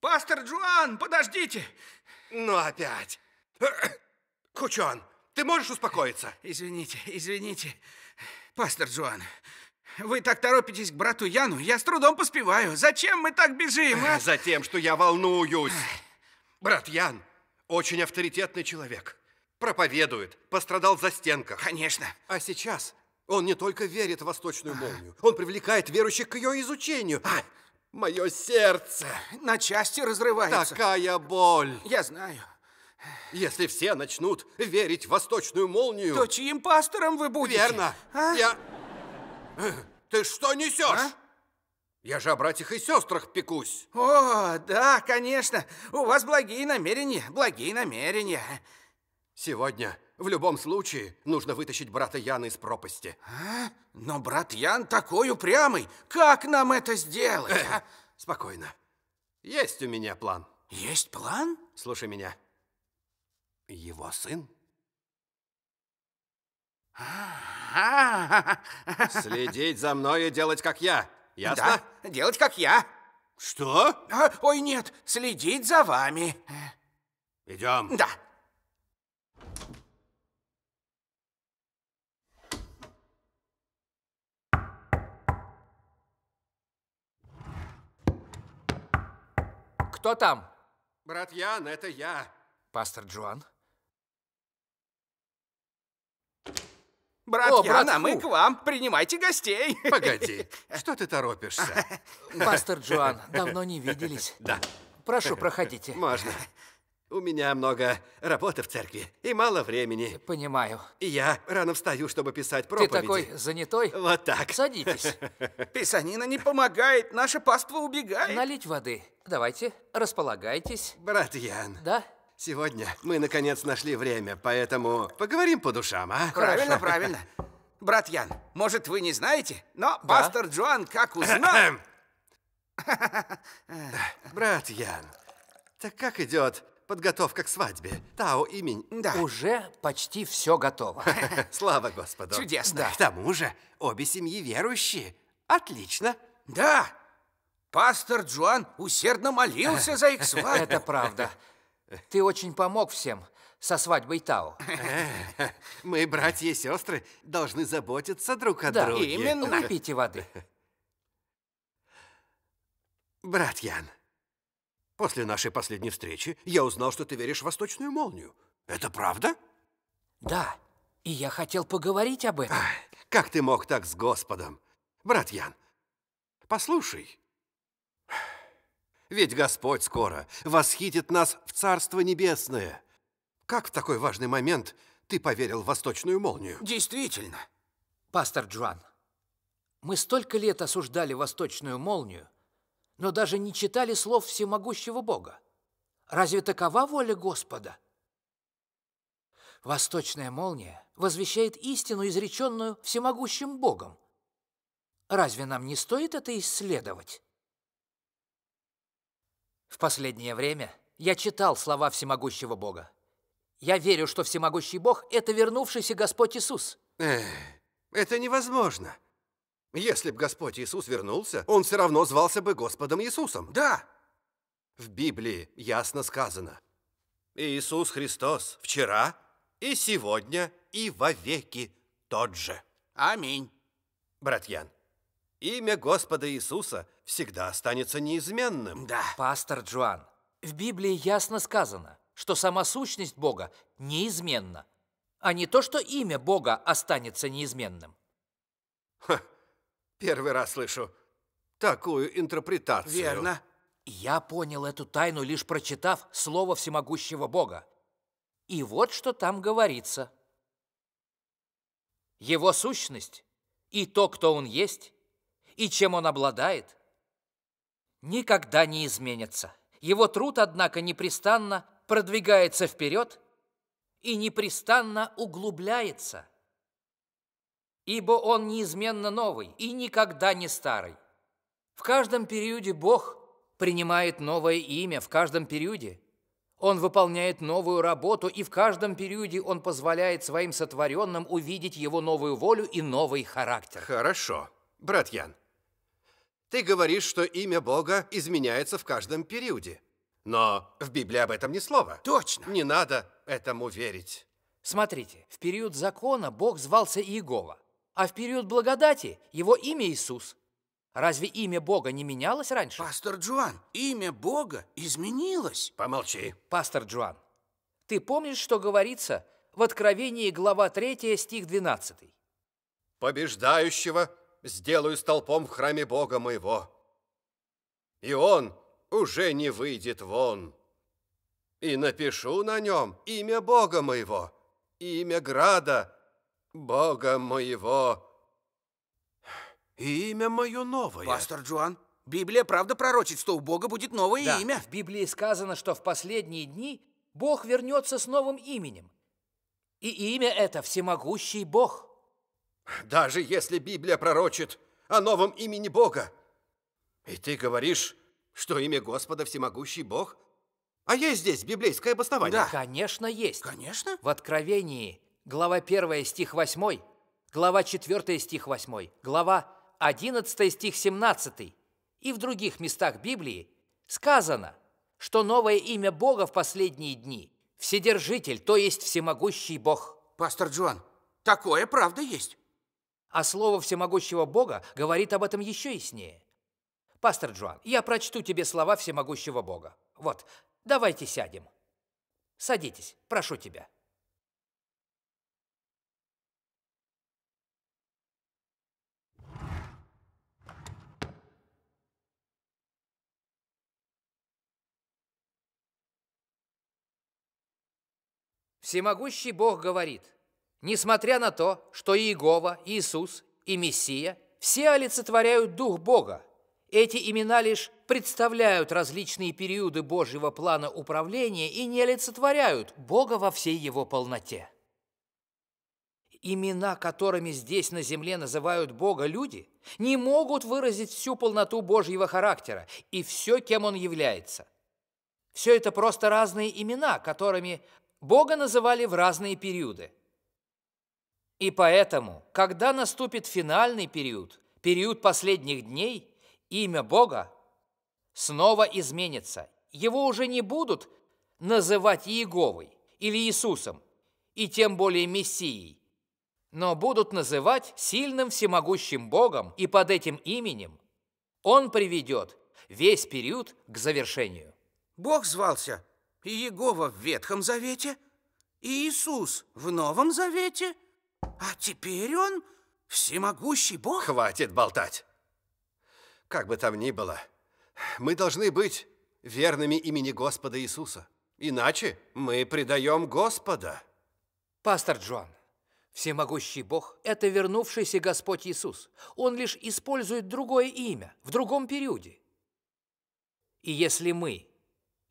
Пастор Джоан, подождите! Ну опять! Кучон, ты можешь успокоиться? Извините, извините. Пастор Джоан, вы так торопитесь к брату Яну, я с трудом поспеваю. Зачем мы так бежим? А? Затем, что я волнуюсь. Брат Ян очень авторитетный человек. Проповедует, пострадал за стенках. Конечно. А сейчас он не только верит в восточную молнию, он привлекает верующих к ее изучению. А, Мое сердце. На части разрывается. Такая боль. Я знаю. Если все начнут верить в восточную молнию... То чьим пастором вы будете? Верно. А? Я... Э, ты что несешь? А? Я же о братьях и сестрах пекусь. О, да, конечно. У вас благие намерения, благие намерения. Сегодня в любом случае, нужно вытащить брата Яна из пропасти. А? Но брат Ян такой упрямый. Как нам это сделать? Э, Спокойно. Есть у меня план. Есть план? Слушай меня. Его сын? Следить за мной и делать, как я. Ясно? Да, делать, как я. Что? А, ой, нет, следить за вами. Идем. Да. кто там? Брат Ян, это я. Пастор Джоан? Брат О, Ян, брат, а мы к вам. Принимайте гостей. Погоди, что ты торопишься? Пастор Джоан, давно не виделись. Да. Прошу, проходите. Можно. У меня много работы в церкви и мало времени. Понимаю. я рано встаю, чтобы писать проповеди. Ты такой занятой? Вот так. Садитесь. Писанина не помогает, наша паства убегает. Налить воды. Давайте, располагайтесь. Брат Ян. Да? Сегодня мы, наконец, нашли время, поэтому поговорим по душам, а? Правильно, правильно. Брат Ян, может, вы не знаете, но да. пастор Джоан как узнал... Брат Ян, так как идет подготовка к свадьбе. Тао имень. Да. Уже почти все готово. Слава Господу. Чудесно. Да. К тому же обе семьи верующие. Отлично. Да. Пастор Джоан усердно молился за их свадьбу. Это правда. Ты очень помог всем со свадьбой Тао. Мы, братья и сестры, должны заботиться друг о да, друге. именно. Напейте воды. Брат Ян, После нашей последней встречи я узнал, что ты веришь в восточную молнию. Это правда? Да, и я хотел поговорить об этом. Ах, как ты мог так с Господом? Брат Ян, послушай. Ведь Господь скоро восхитит нас в Царство Небесное. Как в такой важный момент ты поверил в восточную молнию? Действительно. Пастор Джоан, мы столько лет осуждали восточную молнию, но даже не читали слов всемогущего Бога. Разве такова воля Господа? Восточная молния возвещает истину, изреченную всемогущим Богом. Разве нам не стоит это исследовать? В последнее время я читал слова всемогущего Бога. Я верю, что всемогущий Бог – это вернувшийся Господь Иисус. Эх, это невозможно. Если б Господь Иисус вернулся, он все равно звался бы Господом Иисусом. Да! В Библии ясно сказано. Иисус Христос вчера и сегодня и вовеки тот же. Аминь. брат Ян. имя Господа Иисуса всегда останется неизменным. Да. Пастор Джоан, в Библии ясно сказано, что сама сущность Бога неизменна, а не то, что имя Бога останется неизменным. Ха, Первый раз слышу такую интерпретацию. Верно. Я понял эту тайну, лишь прочитав слово всемогущего Бога. И вот что там говорится. Его сущность и то, кто он есть, и чем он обладает, никогда не изменятся. Его труд, однако, непрестанно продвигается вперед и непрестанно углубляется – ибо он неизменно новый и никогда не старый. В каждом периоде Бог принимает новое имя, в каждом периоде Он выполняет новую работу, и в каждом периоде Он позволяет своим сотворенным увидеть Его новую волю и новый характер. Хорошо, брат Ян. Ты говоришь, что имя Бога изменяется в каждом периоде. Но в Библии об этом ни слова. Точно. Не надо этому верить. Смотрите, в период закона Бог звался Иегова а в период благодати его имя Иисус. Разве имя Бога не менялось раньше? Пастор Джоан, имя Бога изменилось. Помолчи. Пастор Джоан, ты помнишь, что говорится в Откровении, глава 3, стих 12? «Побеждающего сделаю столпом в храме Бога моего, и он уже не выйдет вон. И напишу на нем имя Бога моего, имя града, Бога моего. И имя мое новое. Пастор Джоан, Библия правда пророчит, что у Бога будет новое да. имя. в Библии сказано, что в последние дни Бог вернется с новым именем. И имя это всемогущий Бог. Даже если Библия пророчит о новом имени Бога. И ты говоришь, что имя Господа всемогущий Бог? А есть здесь библейское обоснование? Да, конечно, есть. Конечно. В Откровении глава 1 стих 8, глава 4 стих 8, глава 11 стих 17 и в других местах Библии сказано, что новое имя Бога в последние дни – Вседержитель, то есть Всемогущий Бог. Пастор Джон, такое правда есть. А слово Всемогущего Бога говорит об этом еще яснее. Пастор Джон, я прочту тебе слова Всемогущего Бога. Вот, давайте сядем. Садитесь, прошу тебя. Всемогущий Бог говорит, несмотря на то, что Иегова, Иисус и Мессия все олицетворяют Дух Бога, эти имена лишь представляют различные периоды Божьего плана управления и не олицетворяют Бога во всей его полноте. Имена, которыми здесь на земле называют Бога люди, не могут выразить всю полноту Божьего характера и все, кем Он является. Все это просто разные имена, которыми Бога называли в разные периоды. И поэтому, когда наступит финальный период, период последних дней, имя Бога снова изменится. Его уже не будут называть Иеговой или Иисусом, и тем более Мессией, но будут называть сильным всемогущим Богом, и под этим именем он приведет весь период к завершению. Бог звался и Егова в Ветхом Завете, и Иисус в Новом Завете, а теперь он всемогущий Бог. Хватит болтать. Как бы там ни было, мы должны быть верными имени Господа Иисуса. Иначе мы предаем Господа. Пастор Джон, всемогущий Бог – это вернувшийся Господь Иисус. Он лишь использует другое имя в другом периоде. И если мы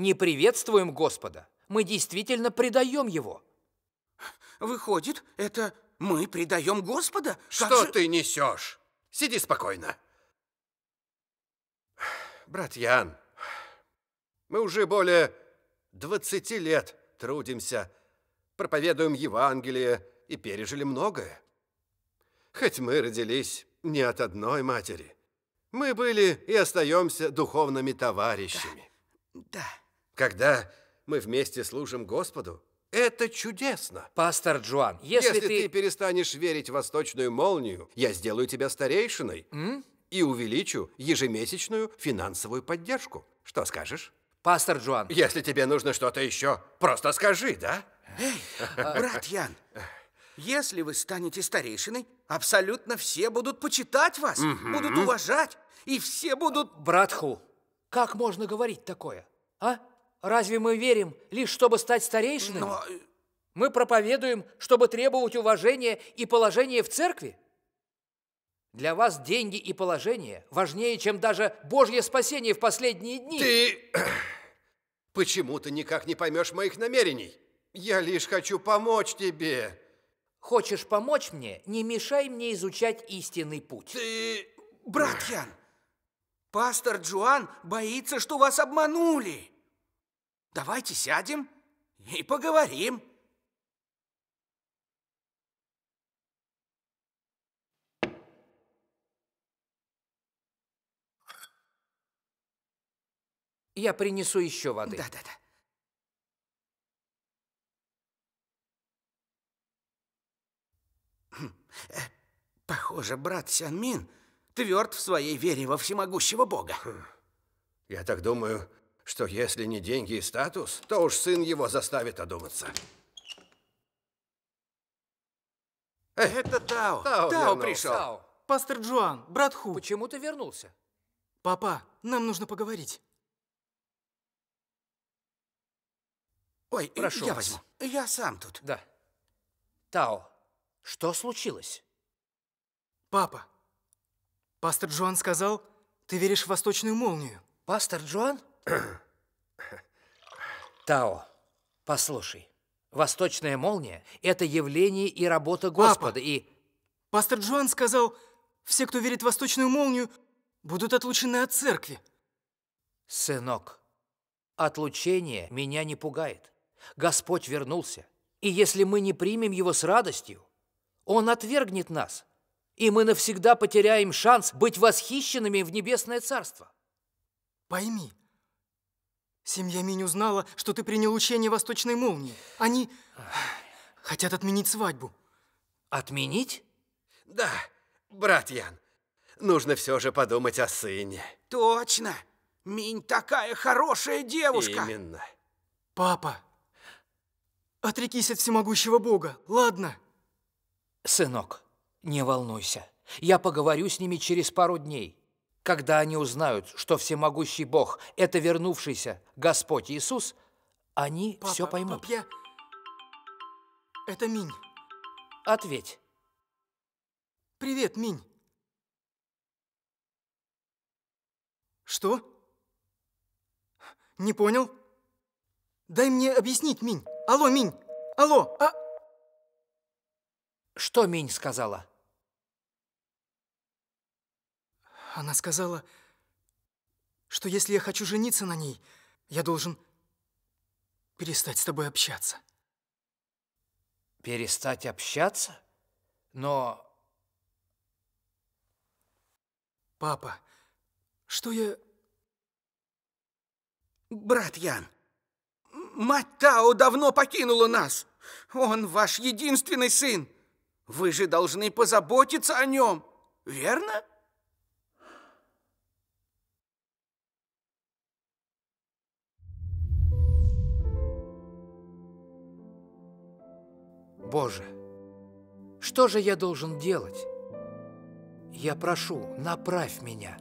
не приветствуем Господа. Мы действительно предаем Его. Выходит, это мы предаем Господа? Что же... ты несешь? Сиди спокойно. Брат Ян, мы уже более 20 лет трудимся, проповедуем Евангелие и пережили многое. Хоть мы родились не от одной матери, мы были и остаемся духовными товарищами. Да. да когда мы вместе служим Господу. Это чудесно. Пастор Джоан, если, если ты... ты перестанешь верить в восточную молнию, я сделаю тебя старейшиной М? и увеличу ежемесячную финансовую поддержку. Что скажешь? Пастор Джоан. Если тебе нужно что-то еще, просто скажи, да? Эй, брат Ян, если вы станете старейшиной, абсолютно все будут почитать вас, угу. будут уважать, и все будут... Брат Ху, как можно говорить такое, а? Разве мы верим лишь, чтобы стать старейшинами? Но... Э, мы проповедуем, чтобы требовать уважения и положения в церкви? Для вас деньги и положение важнее, чем даже Божье спасение в последние дни. Ты почему ты никак не поймешь моих намерений. Я лишь хочу помочь тебе. Хочешь помочь мне, не мешай мне изучать истинный путь. Ты... Братьян, пастор Джоан боится, что вас обманули. Давайте сядем и поговорим. Я принесу еще воды. Да-да-да. Хм, э, похоже, брат Сянмин тверд в своей вере во всемогущего Бога. Я так думаю, что если не деньги и статус, то уж сын его заставит одуматься. Эй, Это Тао. Тао, Тао пришел. Тао. Пастор Джоан, брат Ху. Почему ты вернулся? Папа, нам нужно поговорить. Ой, э, Прошу я вас. возьму. Я сам тут. Да. Тао, что случилось? Папа, пастор Джоан сказал, ты веришь в восточную молнию. Пастор Джоан? Тао, послушай, восточная молния – это явление и работа Господа, Папа, и… Пастор Джоан сказал, все, кто верит в восточную молнию, будут отлучены от церкви. Сынок, отлучение меня не пугает. Господь вернулся, и если мы не примем его с радостью, он отвергнет нас, и мы навсегда потеряем шанс быть восхищенными в небесное царство. Пойми, Семья Минь узнала, что ты принял учение Восточной Молнии. Они хотят отменить свадьбу. Отменить? Да, брат Ян. Нужно все же подумать о сыне. Точно. Минь такая хорошая девушка. Именно. Папа, отрекись от всемогущего Бога, ладно? Сынок, не волнуйся. Я поговорю с ними через пару дней. Когда они узнают, что всемогущий Бог – это вернувшийся Господь Иисус, они Папа, все поймут. Папа, я... Это Минь. Ответь. Привет, Минь. Что? Не понял? Дай мне объяснить, Минь. Алло, Минь. Алло, а... Что Минь сказала? Она сказала, что если я хочу жениться на ней, я должен перестать с тобой общаться. Перестать общаться? Но... Папа, что я... Брат Ян, мать Тао давно покинула нас. Он ваш единственный сын. Вы же должны позаботиться о нем, верно? Боже, что же я должен делать? Я прошу, направь меня.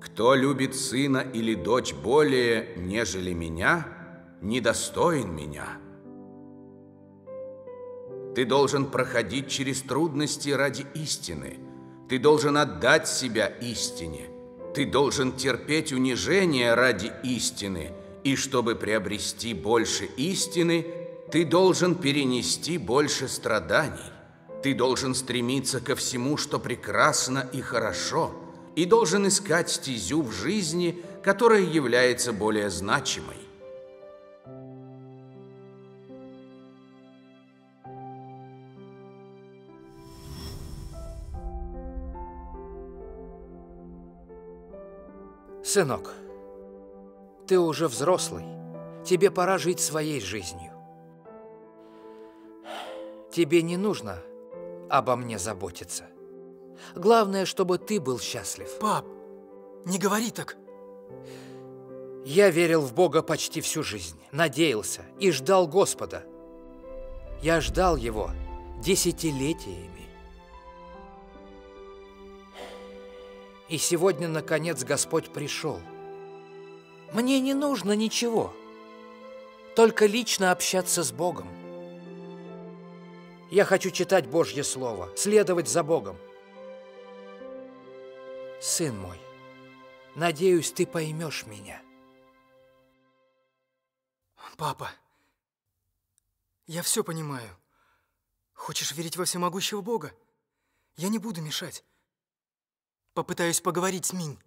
Кто любит сына или дочь более, нежели меня, недостоин меня. Ты должен проходить через трудности ради истины. Ты должен отдать себя истине. Ты должен терпеть унижение ради истины. И чтобы приобрести больше истины, ты должен перенести больше страданий. Ты должен стремиться ко всему, что прекрасно и хорошо, и должен искать стезю в жизни, которая является более значимой. Сынок, ты уже взрослый, тебе пора жить своей жизнью. Тебе не нужно обо мне заботиться. Главное, чтобы ты был счастлив. Пап, не говори так. Я верил в Бога почти всю жизнь, надеялся и ждал Господа. Я ждал Его десятилетиями. И сегодня, наконец, Господь пришел. Мне не нужно ничего, только лично общаться с Богом. Я хочу читать Божье Слово, следовать за Богом. Сын мой, надеюсь, ты поймешь меня. Папа, я все понимаю. Хочешь верить во всемогущего Бога? Я не буду мешать. Попытаюсь поговорить с Минь.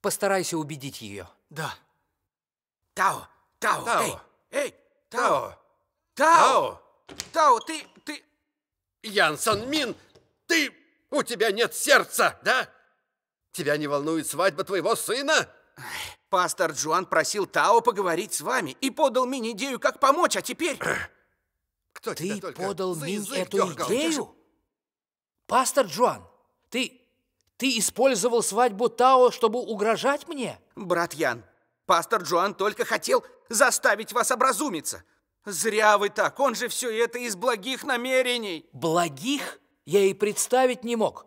Постарайся убедить ее. Да. Тао! Тао! Тао! Эй! Эй! Тао! Тао! Тао, ты... ты... Ян Сан Мин, ты... У тебя нет сердца, да? Тебя не волнует свадьба твоего сына? Пастор Джуан просил Тао поговорить с вами и подал мне идею, как помочь, а теперь... Кто ты подал мне эту дергал? идею? Пастор Джуан, ты... ты использовал свадьбу Тао, чтобы угрожать мне? Брат Ян, пастор Джуан только хотел заставить вас образумиться. Зря вы так, он же все это из благих намерений. Благих? Я и представить не мог,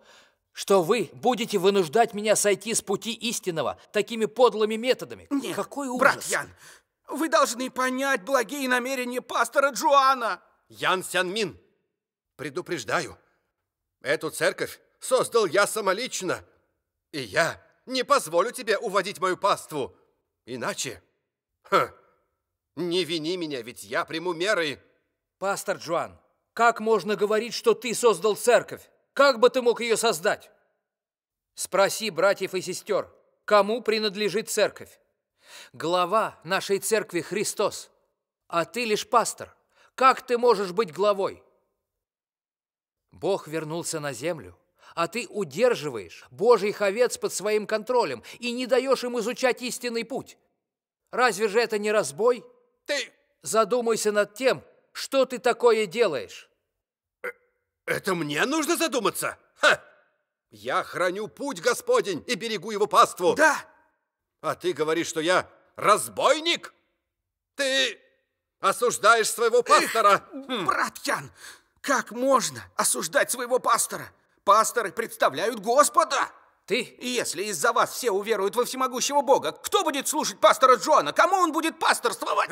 что вы будете вынуждать меня сойти с пути истинного такими подлыми методами. Нет, Какой ужас. брат Ян, вы должны понять благие намерения пастора Джоана. Ян Сянмин, предупреждаю, эту церковь создал я самолично, и я не позволю тебе уводить мою паству, иначе... Ха, не вини меня, ведь я приму меры. Пастор Джоан, как можно говорить, что ты создал церковь? Как бы ты мог ее создать? Спроси братьев и сестер, кому принадлежит церковь? Глава нашей церкви Христос, а ты лишь пастор. Как ты можешь быть главой? Бог вернулся на землю, а ты удерживаешь Божьих овец под своим контролем и не даешь им изучать истинный путь. Разве же это не разбой? Ты задумайся над тем, что ты такое делаешь. Э, это мне нужно задуматься? Ха! Я храню путь Господень и берегу его паству. Да! А ты говоришь, что я разбойник? Ты осуждаешь своего пастора? Эх, хм. брат Ян, как можно осуждать своего пастора? Пасторы представляют Господа! ты? Если из-за вас все уверуют во всемогущего Бога, кто будет слушать пастора Джона? Кому он будет пасторствовать?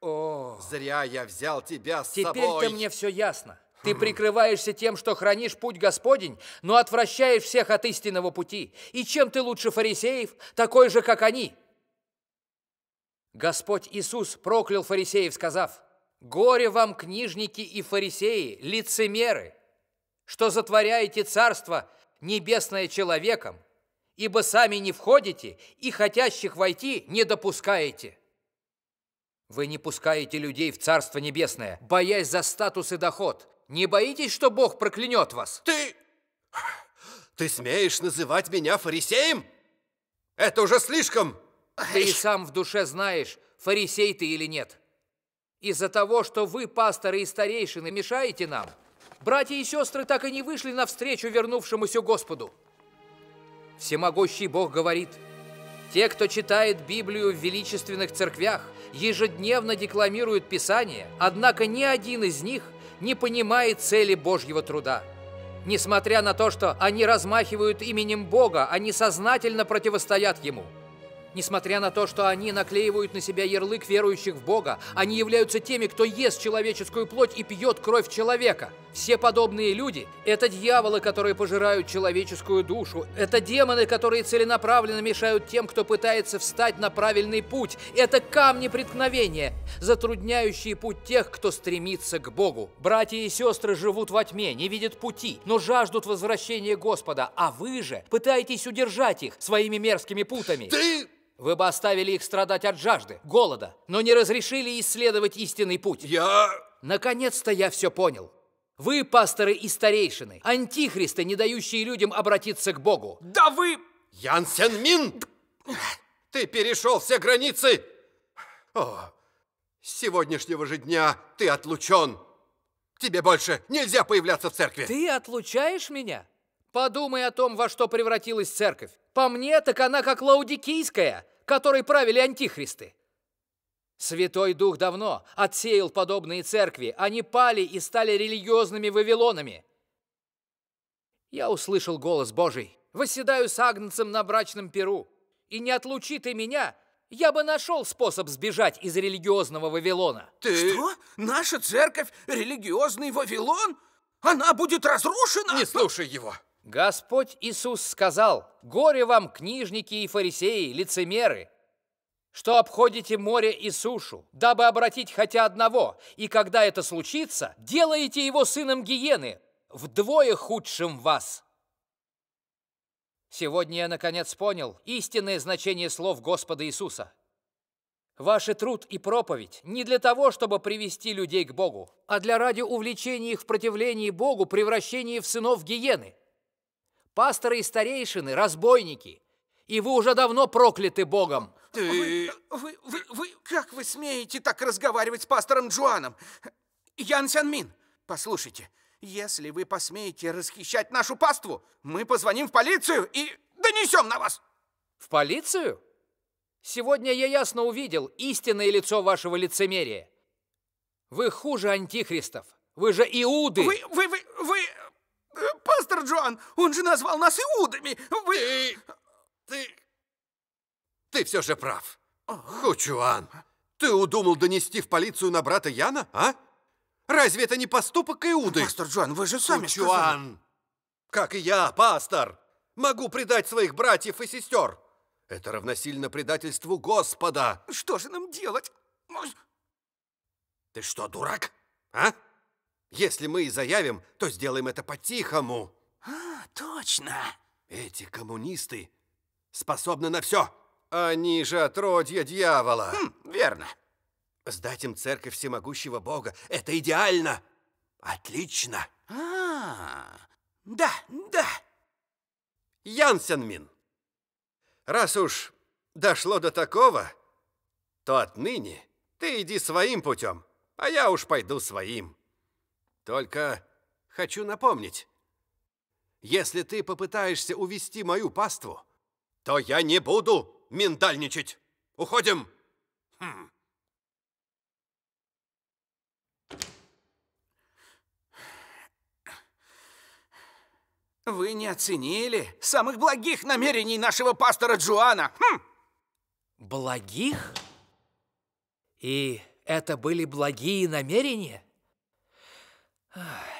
О, зря я взял тебя с теперь собой. Теперь-то мне все ясно. Ты хм. прикрываешься тем, что хранишь путь Господень, но отвращаешь всех от истинного пути. И чем ты лучше фарисеев, такой же, как они? Господь Иисус проклял фарисеев, сказав, «Горе вам, книжники и фарисеи, лицемеры, что затворяете царство, небесное человеком, ибо сами не входите и хотящих войти не допускаете. Вы не пускаете людей в Царство Небесное, боясь за статус и доход. Не боитесь, что Бог проклянет вас? Ты... Ты смеешь называть меня фарисеем? Это уже слишком! Ты и сам в душе знаешь, фарисей ты или нет. Из-за того, что вы, пасторы и старейшины, мешаете нам, братья и сестры так и не вышли навстречу вернувшемуся Господу. Всемогущий Бог говорит, те, кто читает Библию в величественных церквях, ежедневно декламируют Писание, однако ни один из них не понимает цели Божьего труда. Несмотря на то, что они размахивают именем Бога, они сознательно противостоят Ему – Несмотря на то, что они наклеивают на себя ярлык верующих в Бога, они являются теми, кто ест человеческую плоть и пьет кровь человека – все подобные люди – это дьяволы, которые пожирают человеческую душу. Это демоны, которые целенаправленно мешают тем, кто пытается встать на правильный путь. Это камни преткновения, затрудняющие путь тех, кто стремится к Богу. Братья и сестры живут во тьме, не видят пути, но жаждут возвращения Господа, а вы же пытаетесь удержать их своими мерзкими путами. Ты вы бы оставили их страдать от жажды, голода, но не разрешили исследовать истинный путь. Я... Наконец-то я все понял. Вы, пасторы и старейшины, антихристы, не дающие людям обратиться к Богу. Да вы... Ян Сен Мин! Ты перешел все границы! О, с сегодняшнего же дня ты отлучен. Тебе больше нельзя появляться в церкви. Ты отлучаешь меня? Подумай о том, во что превратилась церковь. По мне, так она как лаудикийская, которой правили антихристы. Святой Дух давно отсеял подобные церкви. Они пали и стали религиозными вавилонами. Я услышал голос Божий. «Восседаю с Агнцем на брачном перу. И не отлучи ты меня, я бы нашел способ сбежать из религиозного Вавилона». «Ты? Что? Наша церковь – религиозный Вавилон? Она будет разрушена?» «Не слушай его!» Господь Иисус сказал, «Горе вам, книжники и фарисеи, лицемеры, что обходите море и сушу, дабы обратить хотя одного, и когда это случится, делаете его сыном гиены, вдвое худшим вас. Сегодня я, наконец, понял истинное значение слов Господа Иисуса. Ваш труд и проповедь не для того, чтобы привести людей к Богу, а для ради увлечения их в противлении Богу, превращения в сынов гиены. Пасторы и старейшины – разбойники – и вы уже давно прокляты Богом. Ты... Вы, вы, вы, вы, как вы смеете так разговаривать с пастором Джуаном? Ян Сян Мин, послушайте, если вы посмеете расхищать нашу паству, мы позвоним в полицию и донесем на вас. В полицию? Сегодня я ясно увидел истинное лицо вашего лицемерия. Вы хуже антихристов. Вы же иуды. Вы, вы, вы, вы... Э, пастор Джоан, он же назвал нас иудами. Вы... Ты... Ты все же прав. Ху Чуан, ты удумал донести в полицию на брата Яна, а? Разве это не поступок Иуды? Пастор Джоан, вы же сами Хучуан, сказали. как и я, пастор, могу предать своих братьев и сестер. Это равносильно предательству Господа. Что же нам делать? Ты что, дурак? А? Если мы и заявим, то сделаем это по-тихому. А, точно. Эти коммунисты способны на все. Они же отродья дьявола. Хм, верно. Сдать им церковь всемогущего Бога – это идеально. Отлично. А, -а, -а. да, да. Янсен Мин, раз уж дошло до такого, то отныне ты иди своим путем, а я уж пойду своим. Только хочу напомнить, если ты попытаешься увести мою паству, то я не буду миндальничать. Уходим. Хм. Вы не оценили самых благих намерений нашего пастора Джуана. Хм. Благих? И это были благие намерения? Ах.